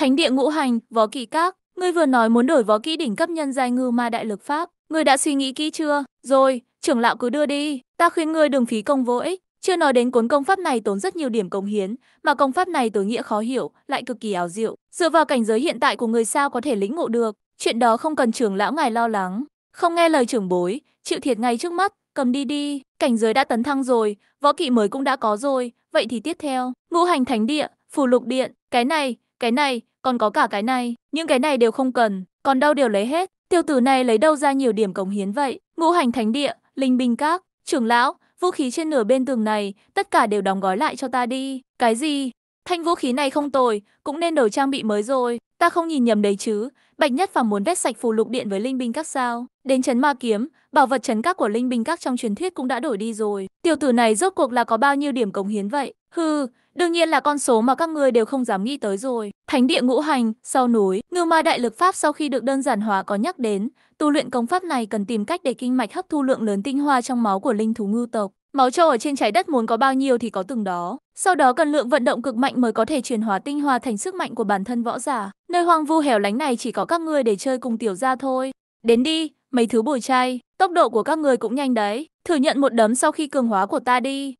Thánh địa ngũ hành, võ kỹ các, ngươi vừa nói muốn đổi võ kỹ đỉnh cấp nhân giai ngư ma đại lực pháp, ngươi đã suy nghĩ kỹ chưa? Rồi, trưởng lão cứ đưa đi, ta khuyên ngươi đừng phí công vô ích. Chưa nói đến cuốn công pháp này tốn rất nhiều điểm công hiến, mà công pháp này tối nghĩa khó hiểu, lại cực kỳ ảo diệu. Dựa vào cảnh giới hiện tại của người sao có thể lĩnh ngộ được, chuyện đó không cần trưởng lão ngài lo lắng. Không nghe lời trưởng bối, chịu thiệt ngay trước mắt, cầm đi đi. Cảnh giới đã tấn thăng rồi, võ kỵ mới cũng đã có rồi, vậy thì tiếp theo, ngũ hành thánh địa, phù lục điện, cái này, cái này, còn có cả cái này, những cái này đều không cần, còn đâu đều lấy hết. Tiêu tử này lấy đâu ra nhiều điểm cống hiến vậy? Ngũ hành thánh địa, linh binh các, trưởng lão, vũ khí trên nửa bên tường này, tất cả đều đóng gói lại cho ta đi. Cái gì? Thanh vũ khí này không tồi, cũng nên đổi trang bị mới rồi. Ta không nhìn nhầm đấy chứ. Bạch Nhất Phàm muốn vét sạch phù lục điện với linh binh các sao? Đến chấn ma kiếm, bảo vật chấn các của linh binh các trong truyền thuyết cũng đã đổi đi rồi. Tiểu tử này rốt cuộc là có bao nhiêu điểm cống hiến vậy? Hừ, Đương nhiên là con số mà các ngươi đều không dám nghĩ tới rồi. Thánh địa ngũ hành, sau núi, ngưu ma đại lực pháp sau khi được đơn giản hóa có nhắc đến, tu luyện công pháp này cần tìm cách để kinh mạch hấp thu lượng lớn tinh hoa trong máu của linh thú ngưu tộc. Máu trâu ở trên trái đất muốn có bao nhiêu thì có từng đó. Sau đó cần lượng vận động cực mạnh mới có thể chuyển hóa tinh hoa thành sức mạnh của bản thân võ giả. Nơi hoang vu hẻo lánh này chỉ có các ngươi để chơi cùng tiểu gia thôi. Đến đi, mấy thứ bồi chay, tốc độ của các ngươi cũng nhanh đấy. Thử nhận một đấm sau khi cường hóa của ta đi.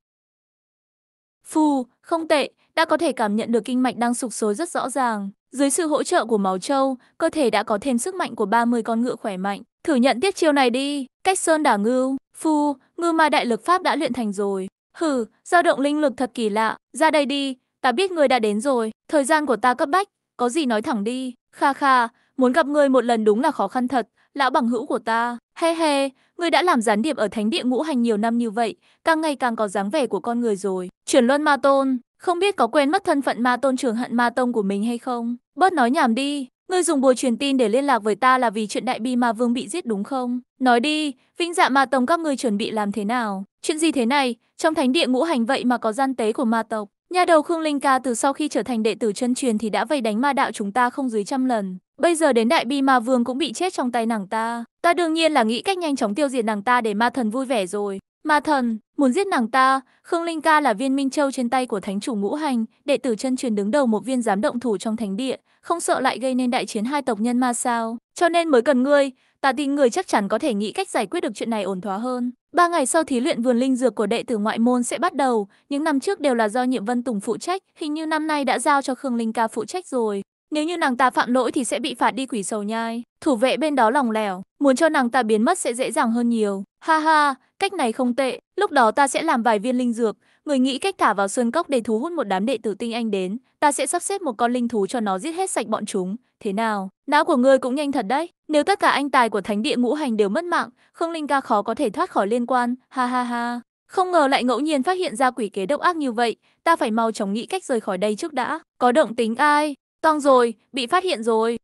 Phù, không tệ, đã có thể cảm nhận được kinh mạch đang sụp sôi rất rõ ràng. Dưới sự hỗ trợ của máu trâu, cơ thể đã có thêm sức mạnh của 30 con ngựa khỏe mạnh. Thử nhận tiếp chiêu này đi, cách sơn đả ngưu, phù, ngư ma đại lực pháp đã luyện thành rồi. Hừ, dao động linh lực thật kỳ lạ, ra đây đi, ta biết người đã đến rồi, thời gian của ta cấp bách, có gì nói thẳng đi. Kha kha, muốn gặp người một lần đúng là khó khăn thật, lão bằng hữu của ta. He he, ngươi đã làm gián điệp ở thánh địa ngũ hành nhiều năm như vậy, càng ngày càng có dáng vẻ của con người rồi. Chuyển luân ma tôn, không biết có quên mất thân phận ma tôn trưởng hận ma tông của mình hay không? Bớt nói nhảm đi, ngươi dùng bùa truyền tin để liên lạc với ta là vì chuyện đại bi ma vương bị giết đúng không? Nói đi, vinh dạ ma tông các ngươi chuẩn bị làm thế nào? Chuyện gì thế này, trong thánh địa ngũ hành vậy mà có gian tế của ma tộc? Nhà đầu Khương Linh Ca từ sau khi trở thành đệ tử chân truyền thì đã vây đánh ma đạo chúng ta không dưới trăm lần. Bây giờ đến đại bi ma vương cũng bị chết trong tay nàng ta. Ta đương nhiên là nghĩ cách nhanh chóng tiêu diệt nàng ta để ma thần vui vẻ rồi. Ma thần, muốn giết nàng ta, Khương Linh Ca là viên minh châu trên tay của thánh chủ ngũ hành, đệ tử chân truyền đứng đầu một viên giám động thủ trong thánh địa, không sợ lại gây nên đại chiến hai tộc nhân ma sao. Cho nên mới cần ngươi, Tả tình người chắc chắn có thể nghĩ cách giải quyết được chuyện này ổn thỏa hơn. Ba ngày sau thí luyện vườn linh dược của đệ tử ngoại môn sẽ bắt đầu, những năm trước đều là do Nhiệm Vân Tùng phụ trách, hình như năm nay đã giao cho Khương Linh Ca phụ trách rồi. Nếu như nàng ta phạm lỗi thì sẽ bị phạt đi quỷ sầu nhai. Thủ vệ bên đó lòng lẻo, muốn cho nàng ta biến mất sẽ dễ dàng hơn nhiều. Ha ha, cách này không tệ, lúc đó ta sẽ làm vài viên linh dược, người nghĩ cách thả vào sơn cốc để thu hút một đám đệ tử tinh anh đến, ta sẽ sắp xếp một con linh thú cho nó giết hết sạch bọn chúng, thế nào? Não của ngươi cũng nhanh thật đấy. Nếu tất cả anh tài của thánh địa ngũ hành đều mất mạng, Khương Linh ca khó có thể thoát khỏi liên quan, ha ha ha. Không ngờ lại ngẫu nhiên phát hiện ra quỷ kế độc ác như vậy, ta phải mau chóng nghĩ cách rời khỏi đây trước đã. Có động tính ai? Toang rồi, bị phát hiện rồi.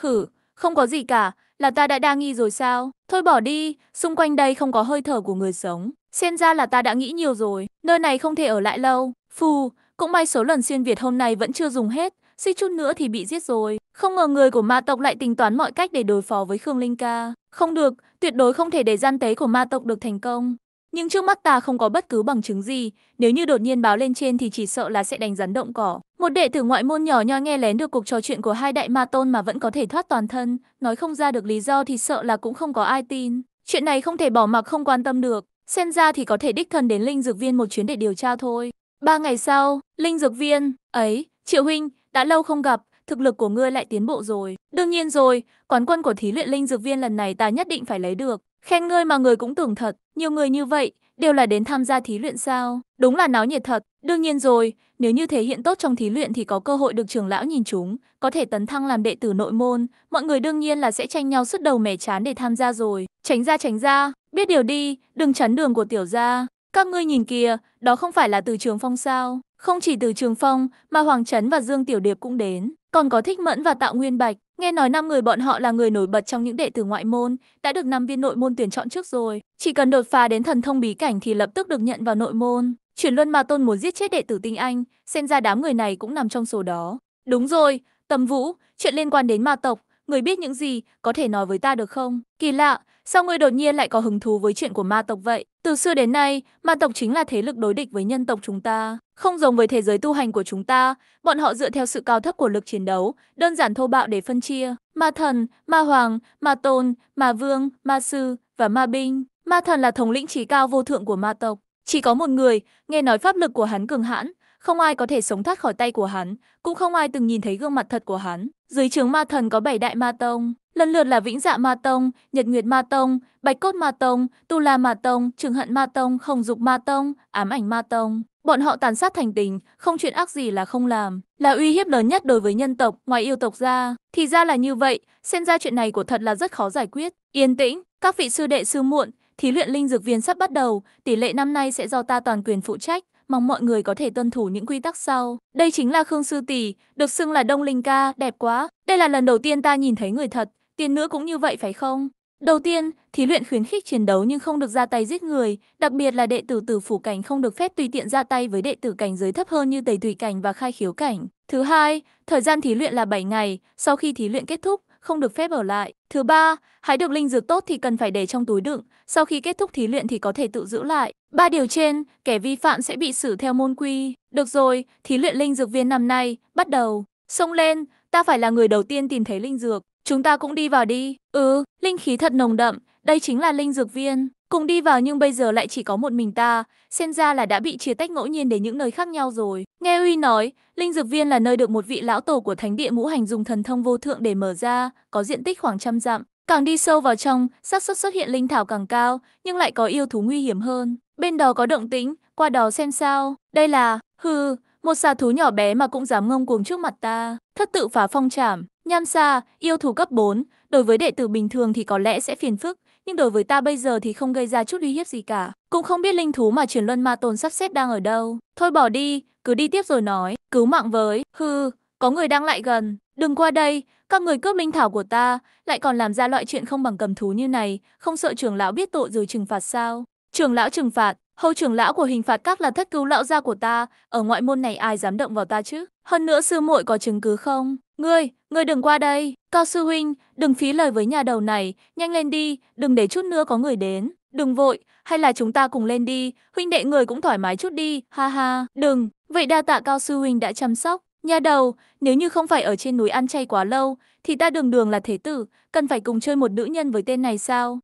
Hử, không có gì cả, là ta đã đa nghi rồi sao? Thôi bỏ đi, xung quanh đây không có hơi thở của người sống. Xem ra là ta đã nghĩ nhiều rồi, nơi này không thể ở lại lâu. Phù, cũng may số lần xuyên Việt hôm nay vẫn chưa dùng hết, suýt chút nữa thì bị giết rồi. Không ngờ người của ma tộc lại tính toán mọi cách để đối phó với Khương Linh Ca. Không được, tuyệt đối không thể để gian tế của ma tộc được thành công. Nhưng trước mắt ta không có bất cứ bằng chứng gì, nếu như đột nhiên báo lên trên thì chỉ sợ là sẽ đánh rắn động cỏ. Một đệ tử ngoại môn nhỏ nhoi nghe lén được cuộc trò chuyện của hai đại ma tôn mà vẫn có thể thoát toàn thân, nói không ra được lý do thì sợ là cũng không có ai tin. Chuyện này không thể bỏ mặc không quan tâm được, xem ra thì có thể đích thân đến linh dược viên một chuyến để điều tra thôi. Ba ngày sau, linh dược viên, ấy, triệu huynh, đã lâu không gặp, thực lực của ngươi lại tiến bộ rồi. Đương nhiên rồi, quán quân của thí luyện linh dược viên lần này ta nhất định phải lấy được. Khen ngươi mà người cũng tưởng thật, nhiều người như vậy, đều là đến tham gia thí luyện sao. Đúng là náo nhiệt thật, đương nhiên rồi, nếu như thể hiện tốt trong thí luyện thì có cơ hội được trưởng lão nhìn chúng, có thể tấn thăng làm đệ tử nội môn, mọi người đương nhiên là sẽ tranh nhau xuất đầu mẻ chán để tham gia rồi. Tránh ra tránh ra, biết điều đi, đừng chắn đường của tiểu gia. Các ngươi nhìn kìa, đó không phải là từ trường phong sao. Không chỉ từ Trường Phong, mà Hoàng Trấn và Dương Tiểu Điệp cũng đến. Còn có Thích Mẫn và Tạo Nguyên Bạch. Nghe nói năm người bọn họ là người nổi bật trong những đệ tử ngoại môn, đã được năm viên nội môn tuyển chọn trước rồi. Chỉ cần đột phá đến thần thông bí cảnh thì lập tức được nhận vào nội môn. Chuyển Luân Ma Tôn muốn giết chết đệ tử Tinh Anh, xem ra đám người này cũng nằm trong số đó. Đúng rồi, Tầm Vũ, chuyện liên quan đến ma tộc, người biết những gì, có thể nói với ta được không? Kỳ lạ, Sao ngươi đột nhiên lại có hứng thú với chuyện của ma tộc vậy? Từ xưa đến nay, ma tộc chính là thế lực đối địch với nhân tộc chúng ta. Không giống với thế giới tu hành của chúng ta, bọn họ dựa theo sự cao thấp của lực chiến đấu, đơn giản thô bạo để phân chia. Ma thần, ma hoàng, ma tôn, ma vương, ma sư và ma binh. Ma thần là thống lĩnh trí cao vô thượng của ma tộc. Chỉ có một người, nghe nói pháp lực của hắn cường hãn, không ai có thể sống thoát khỏi tay của hắn, cũng không ai từng nhìn thấy gương mặt thật của hắn. Dưới trướng ma thần có bảy đại ma tông, Lần lượt là Vĩnh Dạ Ma Tông, Nhật Nguyệt Ma Tông, Bạch Cốt Ma Tông, Tu La Ma Tông, Trường Hận Ma Tông, Không Dục Ma Tông, Ám Ảnh Ma Tông. Bọn họ tàn sát thành tình, không chuyện ác gì là không làm, là uy hiếp lớn nhất đối với nhân tộc, ngoài yêu tộc ra. Thì ra là như vậy, xem ra chuyện này của thật là rất khó giải quyết. Yên tĩnh, các vị sư đệ sư muộn, thí luyện linh dược viên sắp bắt đầu, tỷ lệ năm nay sẽ do ta toàn quyền phụ trách mong mọi người có thể tuân thủ những quy tắc sau. Đây chính là Khương Sư Tỷ, được xưng là Đông Linh Ca, đẹp quá. Đây là lần đầu tiên ta nhìn thấy người thật, tiền nữa cũng như vậy phải không? Đầu tiên, thí luyện khuyến khích chiến đấu nhưng không được ra tay giết người, đặc biệt là đệ tử tử phủ cảnh không được phép tùy tiện ra tay với đệ tử cảnh giới thấp hơn như tẩy thủy cảnh và khai khiếu cảnh. Thứ hai, thời gian thí luyện là 7 ngày, sau khi thí luyện kết thúc, không được phép ở lại. Thứ ba, hái được linh dược tốt thì cần phải để trong túi đựng, sau khi kết thúc thí luyện thì có thể tự giữ lại. Ba điều trên, kẻ vi phạm sẽ bị xử theo môn quy. Được rồi, thí luyện linh dược viên năm nay, bắt đầu. Xông lên, ta phải là người đầu tiên tìm thấy linh dược. Chúng ta cũng đi vào đi. Ừ, linh khí thật nồng đậm, đây chính là linh dược viên. Cùng đi vào nhưng bây giờ lại chỉ có một mình ta, xem ra là đã bị chia tách ngẫu nhiên đến những nơi khác nhau rồi. Nghe Uy nói, linh dược viên là nơi được một vị lão tổ của thánh địa ngũ hành dùng thần thông vô thượng để mở ra, có diện tích khoảng trăm dặm. Càng đi sâu vào trong, xác suất xuất hiện linh thảo càng cao, nhưng lại có yêu thú nguy hiểm hơn. Bên đó có động tĩnh, qua đó xem sao. Đây là, hừ, một xà thú nhỏ bé mà cũng dám ngông cuồng trước mặt ta. Thất tự phá phong trảm, nham xa, yêu thú cấp 4, đối với đệ tử bình thường thì có lẽ sẽ phiền phức, nhưng đối với ta bây giờ thì không gây ra chút uy hiếp gì cả. Cũng không biết linh thú mà truyền luân ma tôn sắp xếp đang ở đâu. Thôi bỏ đi, cứ đi tiếp rồi nói, cứu mạng với, hư, có người đang lại gần, đừng qua đây, các người cướp linh thảo của ta, lại còn làm ra loại chuyện không bằng cầm thú như này, không sợ trưởng lão biết tội rồi trừng phạt sao. Trưởng lão trừng phạt, Hầu trưởng lão của hình phạt các là thất cứu lão gia của ta, ở ngoại môn này ai dám động vào ta chứ? Hơn nữa sư muội có chứng cứ không? Ngươi, ngươi đừng qua đây, cao sư huynh, đừng phí lời với nhà đầu này, nhanh lên đi, đừng để chút nữa có người đến. Đừng vội, hay là chúng ta cùng lên đi, huynh đệ người cũng thoải mái chút đi, ha ha, đừng. Vậy đa tạ cao sư huynh đã chăm sóc. Nhà đầu, nếu như không phải ở trên núi ăn chay quá lâu, thì ta đường đường là thế tử, cần phải cùng chơi một nữ nhân với tên này sao?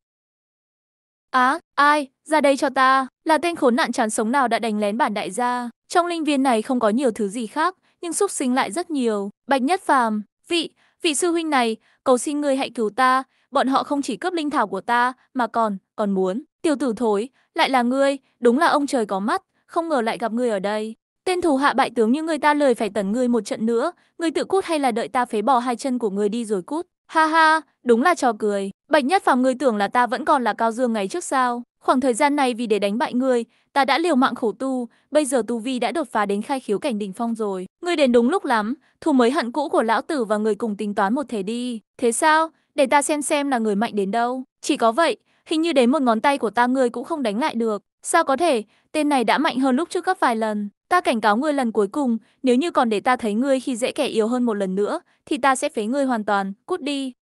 Á, à, ai, ra đây cho ta, là tên khốn nạn chán sống nào đã đánh lén bản đại gia. Trong linh viên này không có nhiều thứ gì khác, nhưng xúc sinh lại rất nhiều. Bạch Nhất Phàm, vị, vị sư huynh này, cầu xin ngươi hãy cứu ta, bọn họ không chỉ cướp linh thảo của ta, mà còn, còn muốn. Tiểu tử thối, lại là ngươi, đúng là ông trời có mắt, không ngờ lại gặp ngươi ở đây. Tên thủ hạ bại tướng như người ta lời phải tẩn ngươi một trận nữa, ngươi tự cút hay là đợi ta phế bỏ hai chân của ngươi đi rồi cút. Ha ha, đúng là trò cười. Bạch Nhất Phàm ngươi tưởng là ta vẫn còn là cao dương ngày trước sao? Khoảng thời gian này vì để đánh bại ngươi, ta đã liều mạng khổ tu, bây giờ tu vi đã đột phá đến khai khiếu cảnh đỉnh phong rồi. Ngươi đến đúng lúc lắm, thù mới hận cũ của lão tử và người cùng tính toán một thể đi. Thế sao? Để ta xem xem là người mạnh đến đâu. Chỉ có vậy, hình như đến một ngón tay của ta ngươi cũng không đánh lại được. Sao có thể, tên này đã mạnh hơn lúc trước gấp vài lần. Ta cảnh cáo ngươi lần cuối cùng, nếu như còn để ta thấy ngươi khi dễ kẻ yếu hơn một lần nữa, thì ta sẽ phế ngươi hoàn toàn, cút đi.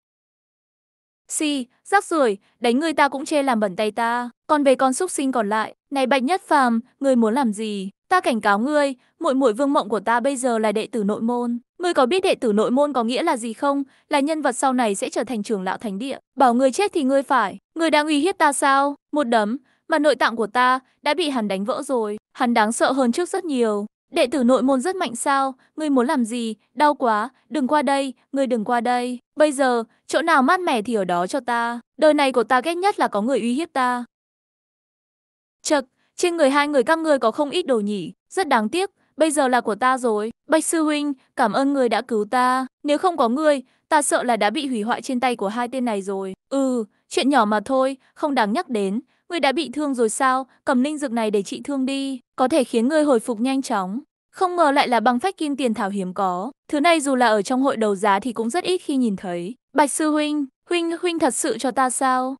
Si, rác rưởi, đánh người ta cũng chê làm bẩn tay ta. Còn về con xúc sinh còn lại, này Bạch Nhất Phàm, ngươi muốn làm gì? Ta cảnh cáo ngươi, muội muội Vương Mộng của ta bây giờ là đệ tử nội môn. Ngươi có biết đệ tử nội môn có nghĩa là gì không? Là nhân vật sau này sẽ trở thành trưởng lão thánh địa. Bảo ngươi chết thì ngươi phải. Ngươi đang uy hiếp ta sao? Một đấm, mà nội tạng của ta đã bị hắn đánh vỡ rồi. Hắn đáng sợ hơn trước rất nhiều. Đệ tử nội môn rất mạnh sao, ngươi muốn làm gì, đau quá, đừng qua đây, ngươi đừng qua đây. Bây giờ, chỗ nào mát mẻ thì ở đó cho ta. Đời này của ta ghét nhất là có người uy hiếp ta. Chật, trên người hai người các ngươi có không ít đồ nhỉ, rất đáng tiếc, bây giờ là của ta rồi. Bạch Sư Huynh, cảm ơn người đã cứu ta. Nếu không có ngươi, ta sợ là đã bị hủy hoại trên tay của hai tên này rồi. Ừ, chuyện nhỏ mà thôi, không đáng nhắc đến, Ngươi đã bị thương rồi sao, cầm linh dược này để trị thương đi, có thể khiến ngươi hồi phục nhanh chóng. Không ngờ lại là bằng phách kim tiền thảo hiếm có. Thứ này dù là ở trong hội đầu giá thì cũng rất ít khi nhìn thấy. Bạch sư huynh, huynh huynh thật sự cho ta sao?